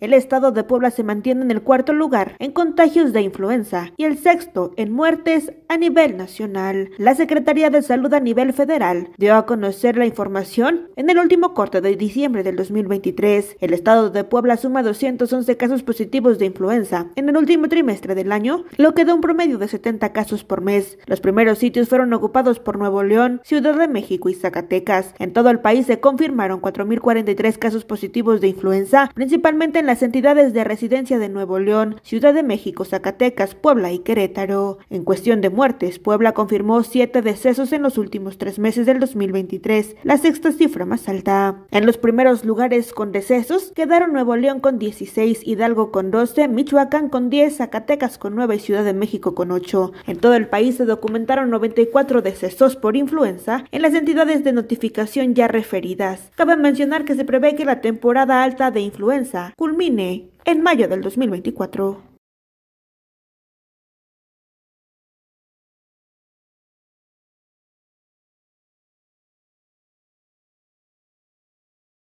El estado de Puebla se mantiene en el cuarto lugar en contagios de influenza y el sexto en muertes a nivel nacional. La Secretaría de Salud a nivel federal dio a conocer la información en el último corte de diciembre del 2023. El estado de Puebla suma 211 casos positivos de influenza en el último trimestre del año, lo que da un promedio de 70 casos por mes. Los primeros sitios fueron ocupados por Nuevo León, Ciudad de México y Zacatecas. En todo el país se confirmaron 4.043 casos positivos de influenza, principalmente en las entidades de residencia de Nuevo León, Ciudad de México, Zacatecas, Puebla y Querétaro. En cuestión de muertes, Puebla confirmó siete decesos en los últimos tres meses del 2023, la sexta cifra más alta. En los primeros lugares con decesos quedaron Nuevo León con 16, Hidalgo con 12, Michoacán con 10, Zacatecas con 9 y Ciudad de México con 8. En todo el país se documentaron 94 decesos por influenza en las entidades de notificación ya referidas. Cabe mencionar que se prevé que la temporada alta de influenza culminará culmine en mayo del 2024.